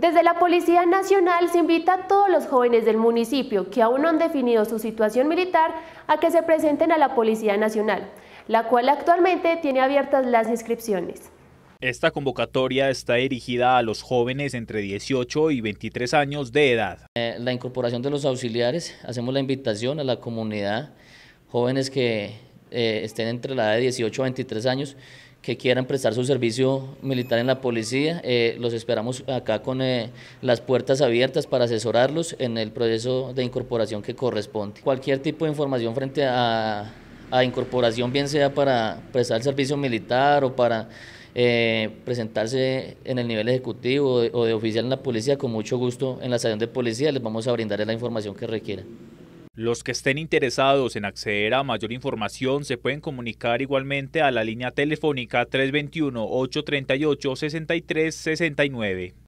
Desde la Policía Nacional se invita a todos los jóvenes del municipio que aún no han definido su situación militar a que se presenten a la Policía Nacional, la cual actualmente tiene abiertas las inscripciones. Esta convocatoria está dirigida a los jóvenes entre 18 y 23 años de edad. Eh, la incorporación de los auxiliares, hacemos la invitación a la comunidad, jóvenes que eh, estén entre la edad de 18 a 23 años que quieran prestar su servicio militar en la policía. Eh, los esperamos acá con eh, las puertas abiertas para asesorarlos en el proceso de incorporación que corresponde. Cualquier tipo de información frente a, incorporación, bien sea para prestar el servicio militar o para presentarse en el nivel ejecutivo o de, o de oficial en la policía, con mucho gusto en la estación de policía les vamos a brindar la información que requieran. Los que estén interesados en acceder a mayor información se pueden comunicar igualmente a la línea telefónica 321-838-6369.